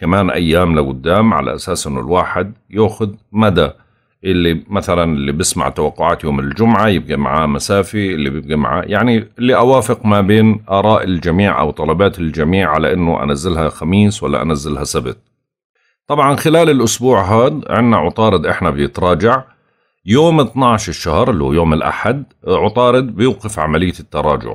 كمان أيام لقدام على أساس إنه الواحد ياخذ مدى اللي مثلا اللي بسمع توقعات يوم الجمعة يبقى معاه مسافة اللي بيبقى معاه يعني اللي أوافق ما بين آراء الجميع أو طلبات الجميع على إنه أنزلها خميس ولا أنزلها سبت طبعا خلال الأسبوع هاد عنا عطارد إحنا بيتراجع يوم 12 الشهر اللي هو يوم الأحد عطارد بيوقف عملية التراجع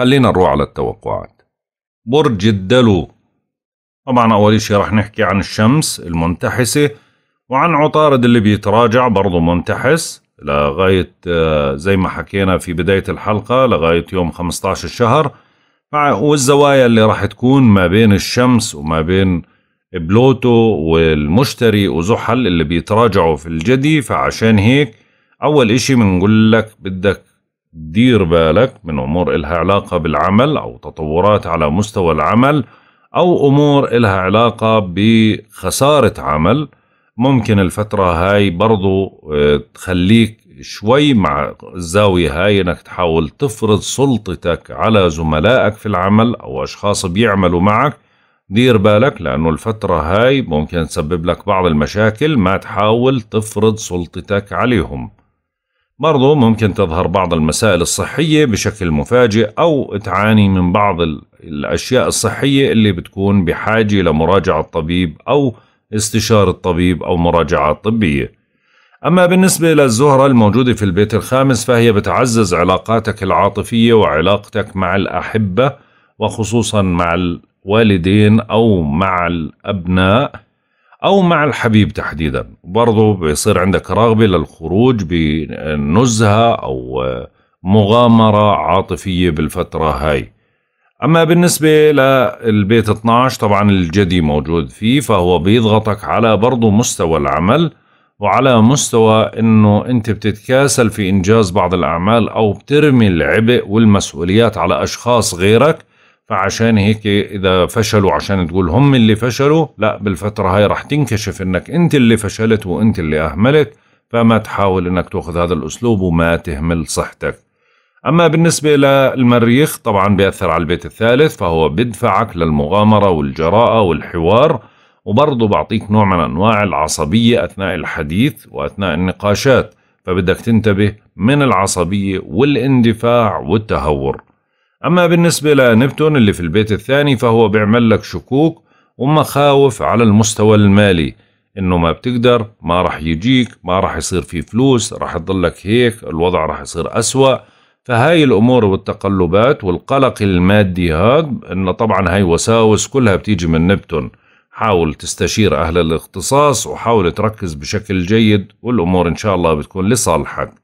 خلينا نروح على التوقعات برج الدلو طبعا أول شيء رح نحكي عن الشمس المنتحسة وعن عطارد اللي بيتراجع برضه منتحس لغاية آه، زي ما حكينا في بداية الحلقة لغاية يوم 15 الشهر والزوايا اللي راح تكون ما بين الشمس وما بين بلوتو والمشتري وزحل اللي بيتراجعوا في الجدي فعشان هيك أول إشي بنقول لك بدك دير بالك من أمور إلها علاقة بالعمل أو تطورات على مستوى العمل أو أمور إلها علاقة بخسارة عمل ممكن الفترة هاي برضو آه، تخليك شوي مع الزاوية هاي انك تحاول تفرض سلطتك على زملائك في العمل او اشخاص بيعملوا معك دير بالك لانه الفترة هاي ممكن تسبب لك بعض المشاكل ما تحاول تفرض سلطتك عليهم برضو ممكن تظهر بعض المسائل الصحية بشكل مفاجئ أو تعاني من بعض الأشياء الصحية اللي بتكون بحاجة لمراجعة طبيب أو استشارة طبيب أو مراجعة طبية أما بالنسبة للزهرة الموجودة في البيت الخامس فهي بتعزز علاقاتك العاطفية وعلاقتك مع الأحبة وخصوصا مع الوالدين أو مع الأبناء أو مع الحبيب تحديدا برضو بيصير عندك رغبة للخروج بنزهة أو مغامرة عاطفية بالفترة هاي أما بالنسبة للبيت 12 طبعا الجدي موجود فيه فهو بيضغطك على برضو مستوى العمل وعلى مستوى انه انت بتتكاسل في انجاز بعض الاعمال او بترمي العبء والمسؤوليات على اشخاص غيرك فعشان هيك اذا فشلوا عشان تقول هم اللي فشلوا لا بالفترة هاي رح تنكشف انك انت اللي فشلت وانت اللي اهملت فما تحاول انك تاخذ هذا الاسلوب وما تهمل صحتك اما بالنسبة للمريخ طبعا بيأثر على البيت الثالث فهو بدفعك للمغامرة والجراءة والحوار وبرضه بعطيك نوع من انواع العصبية اثناء الحديث واثناء النقاشات فبدك تنتبه من العصبية والاندفاع والتهور أما بالنسبة لنبتون اللي في البيت الثاني فهو بيعمل لك شكوك ومخاوف على المستوى المالي انه ما بتقدر ما رح يجيك ما رح يصير في فلوس رح تضلك هيك الوضع رح يصير أسوأ فهاي الأمور والتقلبات والقلق المادي هاد انه طبعا هاي وساوس كلها بتيجي من نبتون حاول تستشير أهل الاختصاص وحاول تركز بشكل جيد والأمور إن شاء الله بتكون لصالحك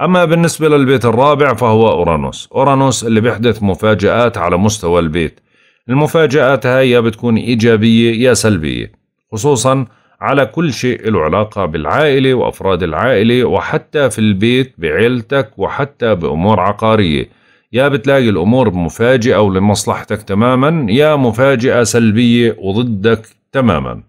أما بالنسبة للبيت الرابع فهو أورانوس أورانوس اللي بيحدث مفاجآت على مستوى البيت المفاجآت هاي يا بتكون إيجابية يا سلبية خصوصا على كل شيء له علاقة بالعائلة وأفراد العائلة وحتى في البيت بعيلتك وحتى بأمور عقارية يا بتلاقي الأمور مفاجئة ولمصلحتك تماما يا مفاجئة سلبية وضدك تماما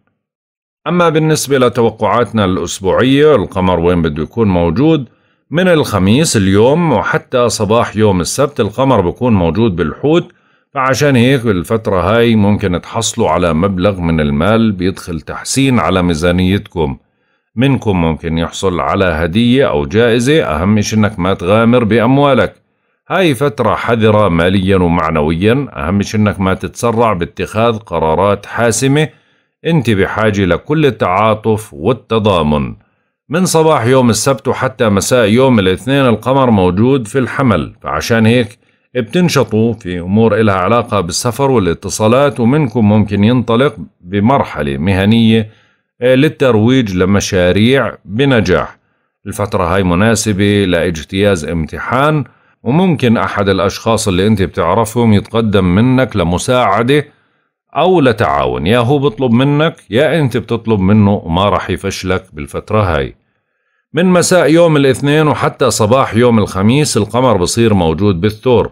أما بالنسبة لتوقعاتنا الأسبوعية القمر وين بده يكون موجود من الخميس اليوم وحتى صباح يوم السبت القمر بكون موجود بالحوت فعشان هيك الفترة هاي ممكن تحصلوا على مبلغ من المال بيدخل تحسين على ميزانيتكم منكم ممكن يحصل على هدية أو جائزة أهم إشي إنك ما تغامر بأموالك هاي فترة حذرة ماليا ومعنويا أهم إشي إنك ما تتسرع باتخاذ قرارات حاسمة أنت بحاجة لكل التعاطف والتضامن من صباح يوم السبت وحتى مساء يوم الاثنين القمر موجود في الحمل فعشان هيك بتنشطوا في أمور إلها علاقة بالسفر والاتصالات ومنكم ممكن ينطلق بمرحلة مهنية آه، للترويج لمشاريع بنجاح الفترة هاي مناسبة لاجتياز امتحان وممكن أحد الأشخاص اللي أنت بتعرفهم يتقدم منك لمساعدة أو لتعاون يا هو بطلب منك يا أنت بتطلب منه وما راح يفشلك بالفترة هاي من مساء يوم الاثنين وحتى صباح يوم الخميس القمر بصير موجود بالثور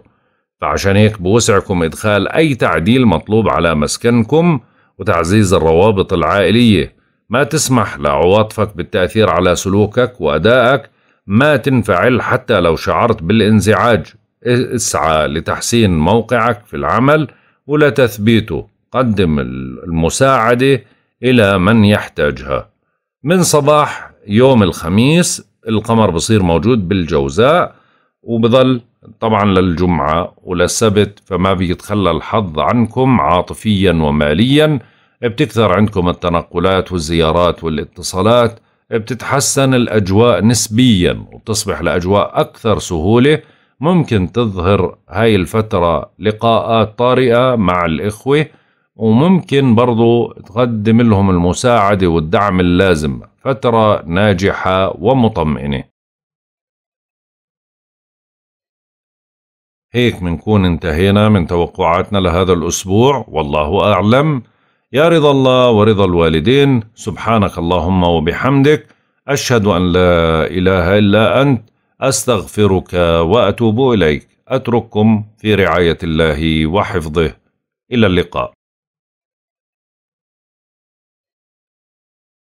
فعشان هيك بوسعكم إدخال أي تعديل مطلوب على مسكنكم وتعزيز الروابط العائلية ما تسمح لعواطفك بالتأثير على سلوكك وأدائك ما تنفعل حتى لو شعرت بالانزعاج اسعى لتحسين موقعك في العمل ولتثبيته قدم المساعدة إلى من يحتاجها من صباح يوم الخميس القمر بصير موجود بالجوزاء وبضل طبعا للجمعة وللسبت فما بيتخلى الحظ عنكم عاطفيا وماليا بتكثر عندكم التنقلات والزيارات والاتصالات بتتحسن الأجواء نسبيا وبتصبح الأجواء أكثر سهولة ممكن تظهر هاي الفترة لقاءات طارئة مع الإخوة وممكن برضو تقدم لهم المساعدة والدعم اللازم فترة ناجحة ومطمئنة هيك منكون انتهينا من توقعاتنا لهذا الأسبوع والله أعلم يا رضا الله ورضا الوالدين سبحانك اللهم وبحمدك أشهد أن لا إله إلا أنت أستغفرك وأتوب إليك أترككم في رعاية الله وحفظه إلى اللقاء